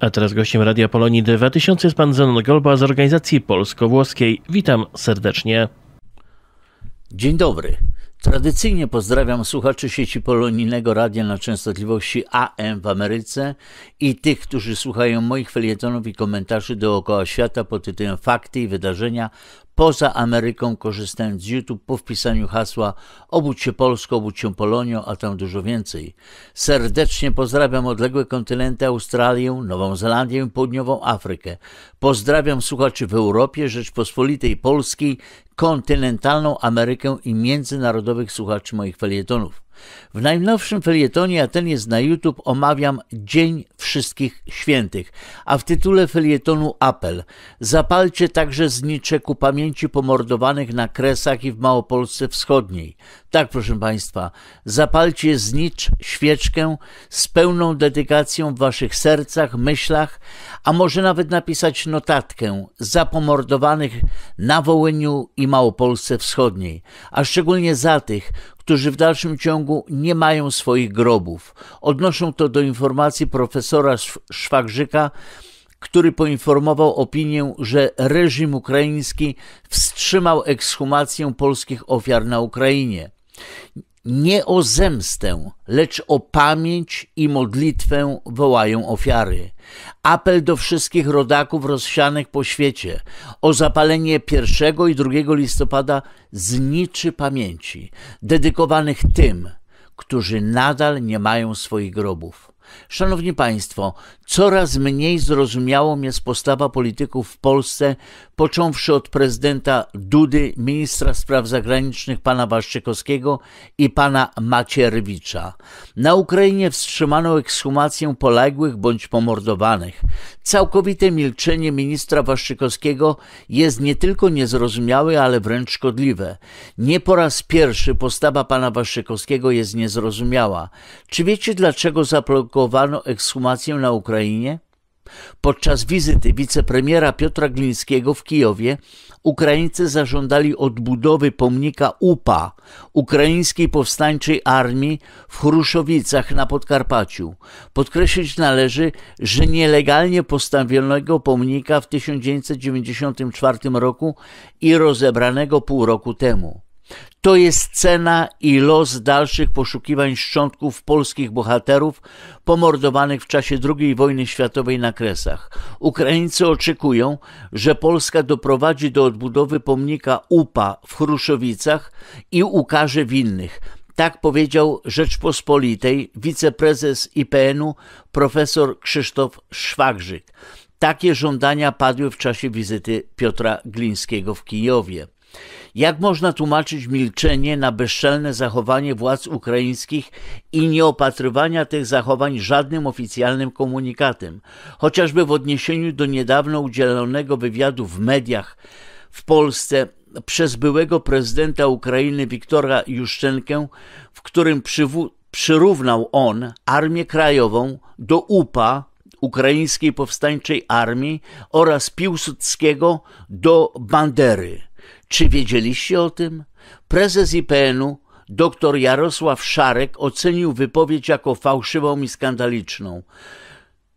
A teraz gościem Radia Polonii 2000 jest pan Zenon Golba z organizacji polsko-włoskiej. Witam serdecznie. Dzień dobry. Tradycyjnie pozdrawiam słuchaczy sieci polonijnego radia na częstotliwości AM w Ameryce i tych, którzy słuchają moich felietonów i komentarzy dookoła świata pod tytułem Fakty i wydarzenia poza Ameryką, korzystając z YouTube po wpisaniu hasła Obudź się Polsko, obudź się Polonią, a tam dużo więcej. Serdecznie pozdrawiam odległe kontynenty Australię, Nową Zelandię i Południową Afrykę. Pozdrawiam słuchaczy w Europie, Rzeczpospolitej Polskiej, kontynentalną Amerykę i międzynarodowych słuchaczy moich felietonów. W najnowszym felietonie, a ten jest na YouTube, omawiam Dzień Wszystkich Świętych, a w tytule felietonu apel. Zapalcie także znicze ku pamięci pomordowanych na Kresach i w Małopolsce Wschodniej. Tak, proszę Państwa, zapalcie znicz świeczkę z pełną dedykacją w Waszych sercach, myślach, a może nawet napisać notatkę za pomordowanych na Wołyniu i Małopolsce Wschodniej, a szczególnie za tych, którzy w dalszym ciągu nie mają swoich grobów. Odnoszą to do informacji profesora Szwagrzyka, który poinformował opinię, że reżim ukraiński wstrzymał ekshumację polskich ofiar na Ukrainie. Nie o zemstę, lecz o pamięć i modlitwę wołają ofiary. Apel do wszystkich rodaków rozsianych po świecie o zapalenie 1 i 2 listopada zniczy pamięci, dedykowanych tym, którzy nadal nie mają swoich grobów. Szanowni Państwo, coraz mniej zrozumiałą jest postawa polityków w Polsce, począwszy od prezydenta Dudy, ministra spraw zagranicznych pana Waszczykowskiego i pana Macierewicza. Na Ukrainie wstrzymano ekshumację poległych bądź pomordowanych. Całkowite milczenie ministra Waszczykowskiego jest nie tylko niezrozumiałe, ale wręcz szkodliwe. Nie po raz pierwszy postawa pana Waszczykowskiego jest niezrozumiała. Czy wiecie dlaczego zablokowano praktykowano ekshumację na Ukrainie? Podczas wizyty wicepremiera Piotra Glińskiego w Kijowie Ukraińcy zażądali odbudowy pomnika UPA Ukraińskiej Powstańczej Armii w Chruszowicach na Podkarpaciu. Podkreślić należy, że nielegalnie postawionego pomnika w 1994 roku i rozebranego pół roku temu. To jest cena i los dalszych poszukiwań szczątków polskich bohaterów pomordowanych w czasie II wojny światowej na Kresach. Ukraińcy oczekują, że Polska doprowadzi do odbudowy pomnika UPA w Chruszowicach i ukaże winnych. Tak powiedział Rzeczpospolitej wiceprezes IPN-u profesor Krzysztof Szwagrzyk. Takie żądania padły w czasie wizyty Piotra Glińskiego w Kijowie. Jak można tłumaczyć milczenie na bezczelne zachowanie władz ukraińskich i nieopatrywania tych zachowań żadnym oficjalnym komunikatem, chociażby w odniesieniu do niedawno udzielonego wywiadu w mediach w Polsce przez byłego prezydenta Ukrainy Wiktora Juszczenkę, w którym przyrównał on Armię Krajową do UPA, Ukraińskiej Powstańczej Armii oraz Piłsudskiego do Bandery. Czy wiedzieliście o tym? Prezes IPN-u dr Jarosław Szarek ocenił wypowiedź jako fałszywą i skandaliczną.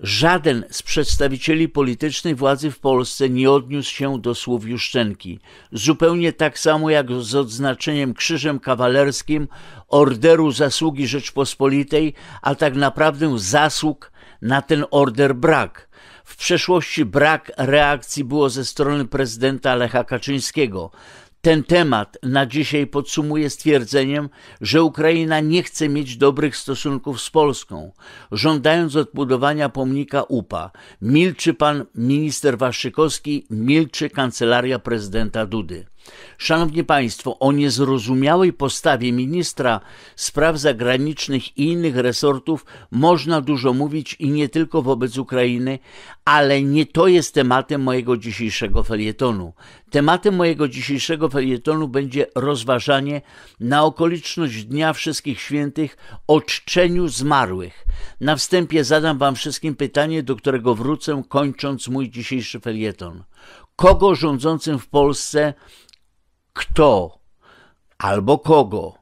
Żaden z przedstawicieli politycznej władzy w Polsce nie odniósł się do słów Juszczenki, zupełnie tak samo jak z odznaczeniem Krzyżem Kawalerskim Orderu Zasługi Rzeczpospolitej, a tak naprawdę zasług na ten order brak. W przeszłości brak reakcji było ze strony prezydenta Lecha Kaczyńskiego. Ten temat na dzisiaj podsumuję stwierdzeniem, że Ukraina nie chce mieć dobrych stosunków z Polską, żądając odbudowania pomnika UPA. Milczy pan minister Waszykowski, milczy kancelaria prezydenta Dudy. Szanowni Państwo, o niezrozumiałej postawie ministra spraw zagranicznych i innych resortów można dużo mówić i nie tylko wobec Ukrainy, ale nie to jest tematem mojego dzisiejszego felietonu. Tematem mojego dzisiejszego felietonu będzie rozważanie na okoliczność Dnia Wszystkich Świętych o czczeniu zmarłych. Na wstępie zadam Wam wszystkim pytanie, do którego wrócę kończąc mój dzisiejszy felieton. Kogo rządzącym w Polsce kto albo kogo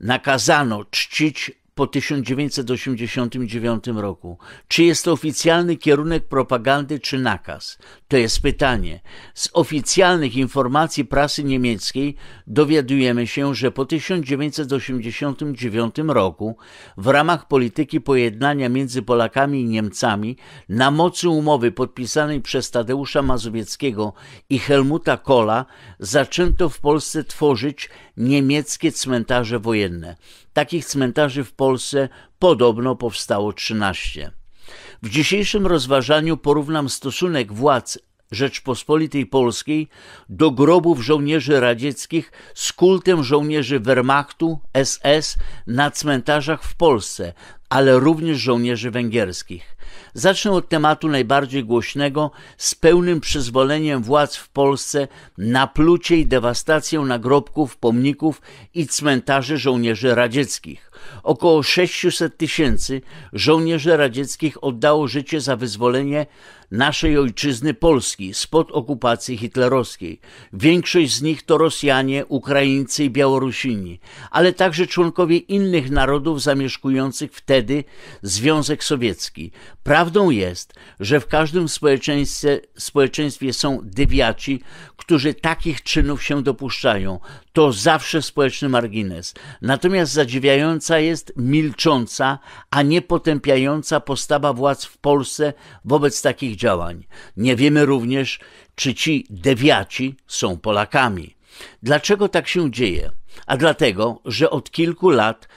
nakazano czcić po 1989 roku. Czy jest to oficjalny kierunek propagandy czy nakaz? To jest pytanie. Z oficjalnych informacji prasy niemieckiej dowiadujemy się, że po 1989 roku w ramach polityki pojednania między Polakami i Niemcami na mocy umowy podpisanej przez Tadeusza Mazowieckiego i Helmuta Kohla zaczęto w Polsce tworzyć niemieckie cmentarze wojenne. Takich cmentarzy w Polsce podobno powstało 13. W dzisiejszym rozważaniu porównam stosunek władz Rzeczpospolitej Polskiej do grobów żołnierzy radzieckich z kultem żołnierzy Wehrmachtu, SS na cmentarzach w Polsce, ale również żołnierzy węgierskich. Zacznę od tematu najbardziej głośnego, z pełnym przyzwoleniem władz w Polsce na plucie i dewastację nagrobków, pomników i cmentarzy żołnierzy radzieckich. Około 600 tysięcy żołnierzy radzieckich oddało życie za wyzwolenie naszej ojczyzny Polski spod okupacji hitlerowskiej. Większość z nich to Rosjanie, Ukraińcy i Białorusini, ale także członkowie innych narodów zamieszkujących wtedy Związek Sowiecki. Prawdą jest, że w każdym społeczeństwie, społeczeństwie są dywiaci, którzy takich czynów się dopuszczają. To zawsze społeczny margines. Natomiast zadziwiająca jest milcząca, a nie potępiająca postawa władz w Polsce wobec takich działań. Nie wiemy również, czy ci dewiaci są Polakami. Dlaczego tak się dzieje? A dlatego, że od kilku lat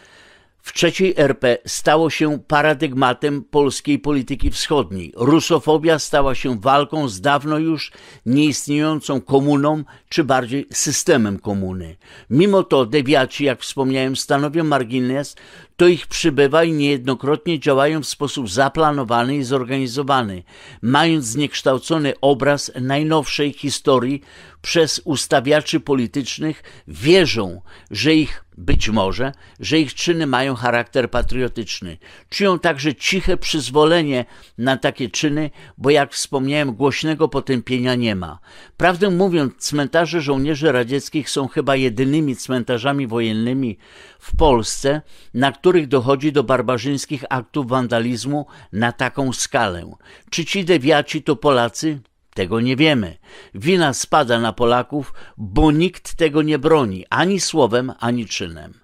w trzeciej RP stało się paradygmatem polskiej polityki wschodniej. Rusofobia stała się walką z dawno już nieistniejącą komuną, czy bardziej systemem komuny. Mimo to dewiaci, jak wspomniałem, stanowią margines, to ich przybywa i niejednokrotnie działają w sposób zaplanowany i zorganizowany, mając zniekształcony obraz najnowszej historii, przez ustawiaczy politycznych wierzą, że ich być może, że ich czyny mają charakter patriotyczny. Czują także ciche przyzwolenie na takie czyny, bo jak wspomniałem, głośnego potępienia nie ma. Prawdę mówiąc, cmentarze żołnierzy radzieckich są chyba jedynymi cmentarzami wojennymi w Polsce, na których dochodzi do barbarzyńskich aktów wandalizmu na taką skalę. Czy ci dewiaci to Polacy? Tego nie wiemy. Wina spada na Polaków, bo nikt tego nie broni ani słowem, ani czynem.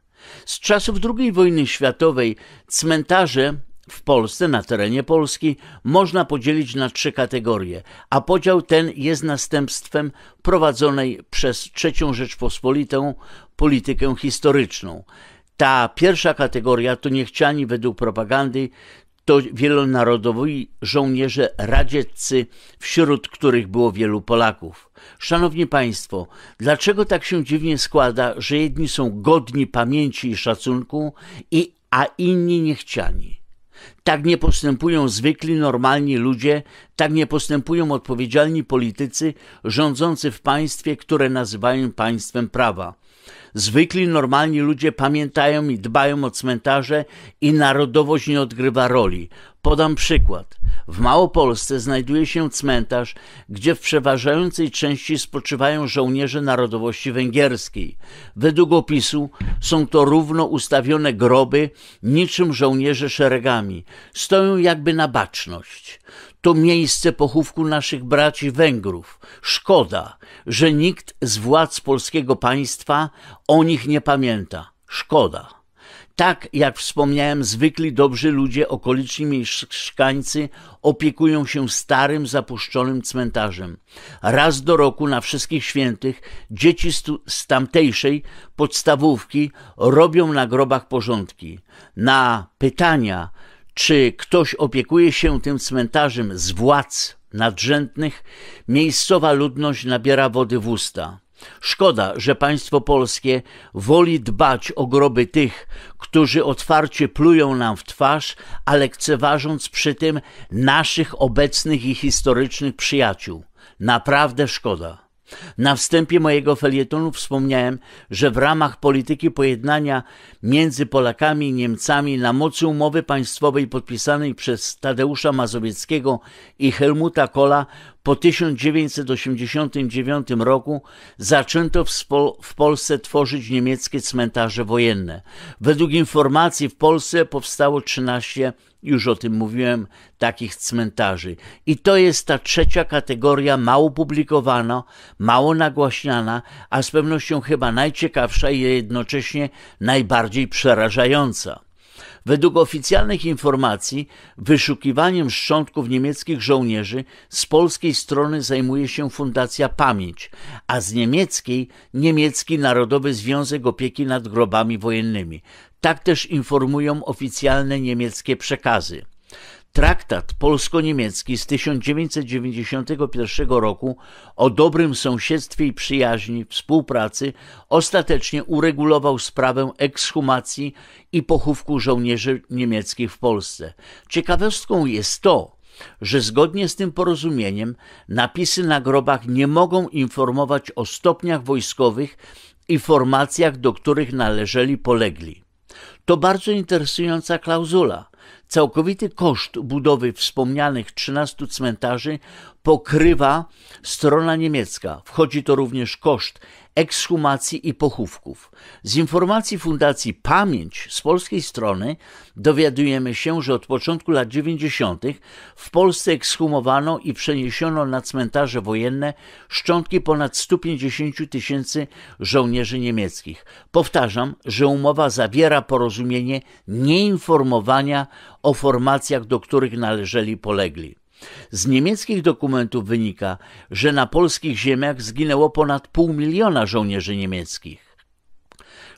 Z czasów II wojny światowej cmentarze w Polsce, na terenie Polski, można podzielić na trzy kategorie, a podział ten jest następstwem prowadzonej przez III Rzeczpospolitą politykę historyczną. Ta pierwsza kategoria to niechciani według propagandy to wielonarodowi żołnierze radzieccy, wśród których było wielu Polaków. Szanowni Państwo, dlaczego tak się dziwnie składa, że jedni są godni pamięci i szacunku, i, a inni niechciani? Tak nie postępują zwykli, normalni ludzie, tak nie postępują odpowiedzialni politycy rządzący w państwie, które nazywają państwem prawa. Zwykli, normalni ludzie pamiętają i dbają o cmentarze i narodowość nie odgrywa roli. Podam przykład. W Małopolsce znajduje się cmentarz, gdzie w przeważającej części spoczywają żołnierze narodowości węgierskiej. Według opisu są to równo ustawione groby, niczym żołnierze szeregami. Stoją jakby na baczność to miejsce pochówku naszych braci Węgrów. Szkoda, że nikt z władz polskiego państwa o nich nie pamięta. Szkoda. Tak jak wspomniałem, zwykli dobrzy ludzie, okoliczni mieszkańcy opiekują się starym, zapuszczonym cmentarzem. Raz do roku na wszystkich świętych dzieci z tamtejszej podstawówki robią na grobach porządki. Na pytania, czy ktoś opiekuje się tym cmentarzem z władz nadrzędnych, miejscowa ludność nabiera wody w usta. Szkoda, że państwo polskie woli dbać o groby tych, którzy otwarcie plują nam w twarz, ale lekceważąc przy tym naszych obecnych i historycznych przyjaciół. Naprawdę szkoda. Na wstępie mojego felietonu wspomniałem, że w ramach polityki pojednania między Polakami i Niemcami na mocy umowy państwowej podpisanej przez Tadeusza Mazowieckiego i Helmuta Kola po 1989 roku zaczęto w, Polsce tworzyć niemieckie cmentarze wojenne. Według informacji w Polsce powstało 13 już o tym mówiłem, takich cmentarzy. I to jest ta trzecia kategoria, mało publikowana, mało nagłaśniana, a z pewnością chyba najciekawsza i jednocześnie najbardziej przerażająca. Według oficjalnych informacji wyszukiwaniem szczątków niemieckich żołnierzy z polskiej strony zajmuje się Fundacja Pamięć, a z niemieckiej Niemiecki Narodowy Związek Opieki nad Grobami Wojennymi. Tak też informują oficjalne niemieckie przekazy. Traktat polsko-niemiecki z 1991 roku o dobrym sąsiedztwie i przyjaźni, współpracy ostatecznie uregulował sprawę ekshumacji i pochówku żołnierzy niemieckich w Polsce. Ciekawostką jest to, że zgodnie z tym porozumieniem napisy na grobach nie mogą informować o stopniach wojskowych i formacjach, do których należeli polegli. To bardzo interesująca klauzula. Całkowity koszt budowy wspomnianych 13 cmentarzy pokrywa strona niemiecka. Wchodzi to również koszt ekshumacji i pochówków. Z informacji Fundacji Pamięć z polskiej strony dowiadujemy się, że od początku lat 90. w Polsce ekshumowano i przeniesiono na cmentarze wojenne szczątki ponad 150 tysięcy żołnierzy niemieckich. Powtarzam, że umowa zawiera porozumienie nieinformowania o formacjach, do których należeli polegli. Z niemieckich dokumentów wynika, że na polskich ziemiach zginęło ponad pół miliona żołnierzy niemieckich.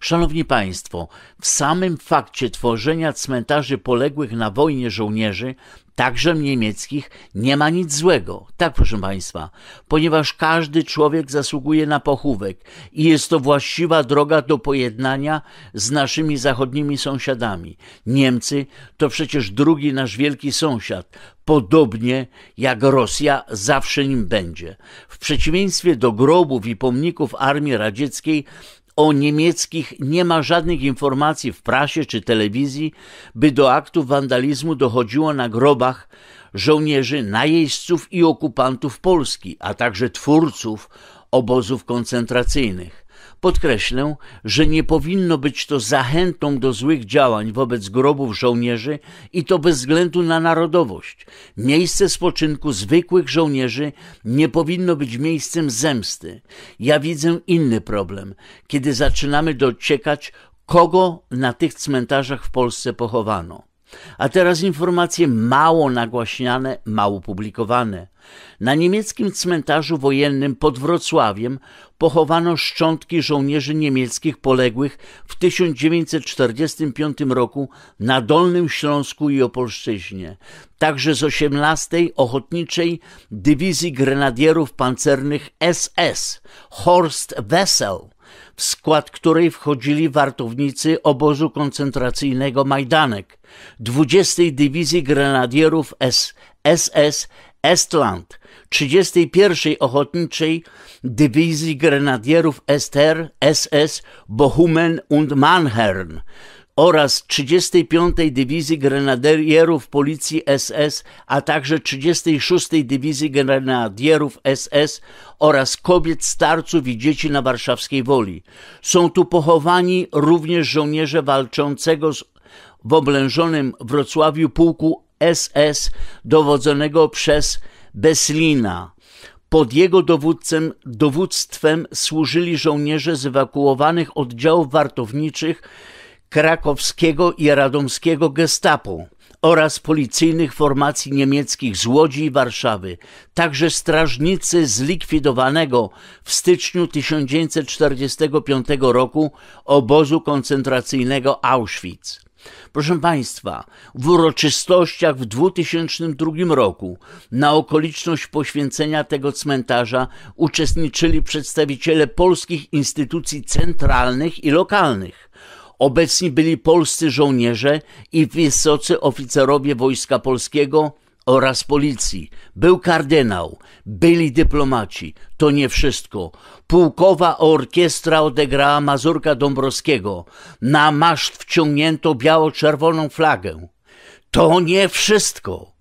Szanowni Państwo, w samym fakcie tworzenia cmentarzy poległych na wojnie żołnierzy, także niemieckich, nie ma nic złego. Tak, proszę Państwa, ponieważ każdy człowiek zasługuje na pochówek i jest to właściwa droga do pojednania z naszymi zachodnimi sąsiadami. Niemcy to przecież drugi nasz wielki sąsiad, podobnie jak Rosja zawsze nim będzie. W przeciwieństwie do grobów i pomników armii radzieckiej, o niemieckich nie ma żadnych informacji w prasie czy telewizji, by do aktów wandalizmu dochodziło na grobach żołnierzy, najeźdźców i okupantów Polski, a także twórców obozów koncentracyjnych. Podkreślę, że nie powinno być to zachętą do złych działań wobec grobów żołnierzy i to bez względu na narodowość. Miejsce spoczynku zwykłych żołnierzy nie powinno być miejscem zemsty. Ja widzę inny problem, kiedy zaczynamy dociekać, kogo na tych cmentarzach w Polsce pochowano. A teraz informacje mało nagłaśniane, mało publikowane. Na niemieckim cmentarzu wojennym pod Wrocławiem pochowano szczątki żołnierzy niemieckich poległych w 1945 roku na Dolnym Śląsku i Opolszczyźnie, także z 18 Ochotniczej Dywizji Grenadierów Pancernych SS Horst Wessel w skład której wchodzili wartownicy obozu koncentracyjnego Majdanek, 20. Dywizji Grenadierów SS Estland, 31. Ochotniczej Dywizji Grenadierów Ester SS Bohumen und Mannheim, oraz 35. Dywizji Grenadierów Policji SS, a także 36. Dywizji Grenadierów SS oraz kobiet, starców i dzieci na warszawskiej woli. Są tu pochowani również żołnierze walczącego w oblężonym Wrocławiu pułku SS dowodzonego przez Beslina. Pod jego dowódcem, dowództwem służyli żołnierze z ewakuowanych oddziałów wartowniczych krakowskiego i radomskiego gestapo oraz policyjnych formacji niemieckich z Łodzi i Warszawy, także strażnicy zlikwidowanego w styczniu 1945 roku obozu koncentracyjnego Auschwitz. Proszę Państwa, w uroczystościach w 2002 roku na okoliczność poświęcenia tego cmentarza uczestniczyli przedstawiciele polskich instytucji centralnych i lokalnych Obecni byli polscy żołnierze i wysocy oficerowie Wojska Polskiego oraz policji. Był kardynał, byli dyplomaci. To nie wszystko. Pułkowa orkiestra odegrała Mazurka Dąbrowskiego. Na maszt wciągnięto biało-czerwoną flagę. To nie wszystko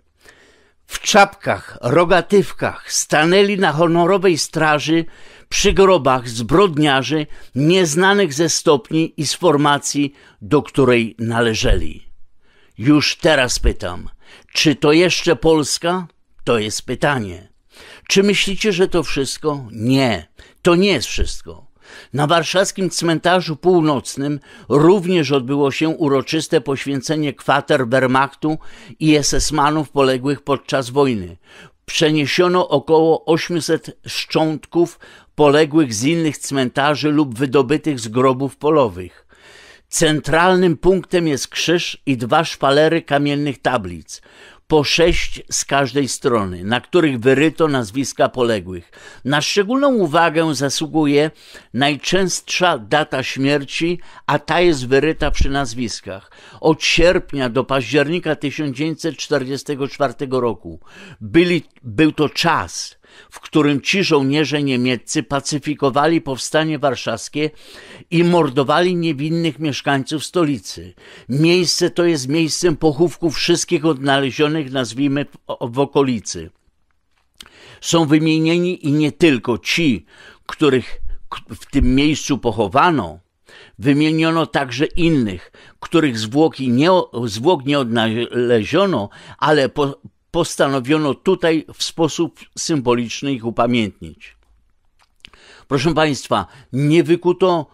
w czapkach, rogatywkach stanęli na honorowej straży przy grobach zbrodniarzy nieznanych ze stopni i z formacji, do której należeli. Już teraz pytam, czy to jeszcze Polska? To jest pytanie. Czy myślicie, że to wszystko? Nie, to nie jest wszystko. Na warszawskim cmentarzu północnym również odbyło się uroczyste poświęcenie kwater Wehrmachtu i SS-manów poległych podczas wojny. Przeniesiono około 800 szczątków poległych z innych cmentarzy lub wydobytych z grobów polowych. Centralnym punktem jest krzyż i dwa szpalery kamiennych tablic po sześć z każdej strony, na których wyryto nazwiska poległych. Na szczególną uwagę zasługuje najczęstsza data śmierci, a ta jest wyryta przy nazwiskach. Od sierpnia do października 1944 roku byli, był to czas, w którym ci żołnierze niemieccy pacyfikowali powstanie warszawskie i mordowali niewinnych mieszkańców stolicy. Miejsce to jest miejscem pochówku wszystkich odnalezionych, nazwijmy, w okolicy. Są wymienieni i nie tylko ci, których w tym miejscu pochowano, Wymieniono także innych, których zwłoki nie, zwłok nie odnaleziono, ale po, postanowiono tutaj w sposób symboliczny ich upamiętnić. Proszę Państwa, nie wykuto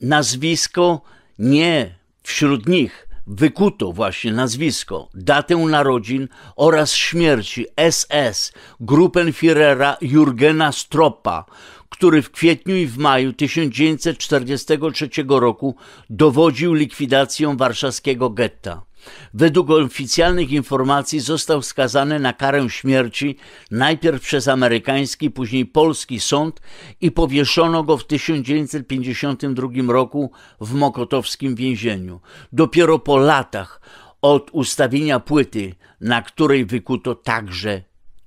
nazwisko, nie wśród nich wykuto właśnie nazwisko, datę narodzin oraz śmierci SS Gruppenführera Jurgena Stroppa, który w kwietniu i w maju 1943 roku dowodził likwidacją warszawskiego getta. Według oficjalnych informacji został skazany na karę śmierci najpierw przez amerykański, później polski sąd i powieszono go w 1952 roku w mokotowskim więzieniu. Dopiero po latach od ustawienia płyty, na której wykuto także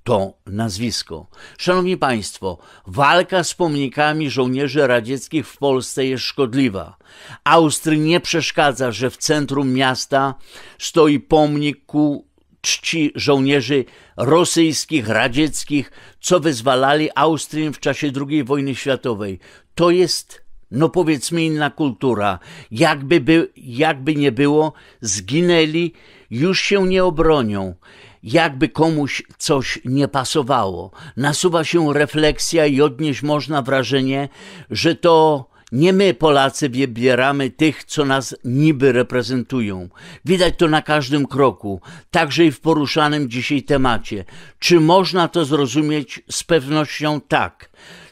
to nazwisko. Szanowni Państwo, walka z pomnikami żołnierzy radzieckich w Polsce jest szkodliwa. Austrii nie przeszkadza, że w centrum miasta stoi pomnik ku czci żołnierzy rosyjskich, radzieckich, co wyzwalali Austrię w czasie II wojny światowej. To jest no powiedzmy inna kultura. Jakby, by, jakby nie było, zginęli, już się nie obronią jakby komuś coś nie pasowało. Nasuwa się refleksja i odnieść można wrażenie, że to nie my, Polacy, wybieramy tych, co nas niby reprezentują. Widać to na każdym kroku, także i w poruszanym dzisiaj temacie. Czy można to zrozumieć? Z pewnością tak.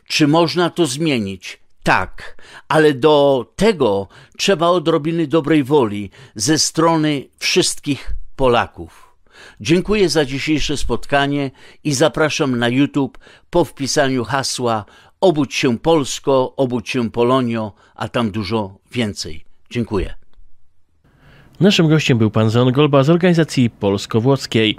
Czy można to zmienić? Tak, ale do tego trzeba odrobiny dobrej woli ze strony wszystkich Polaków. Dziękuję za dzisiejsze spotkanie i zapraszam na YouTube po wpisaniu hasła Obudź się Polsko, obudź się Polonio, a tam dużo więcej. Dziękuję. Naszym gościem był pan Zeon Golba z organizacji polsko-włoskiej.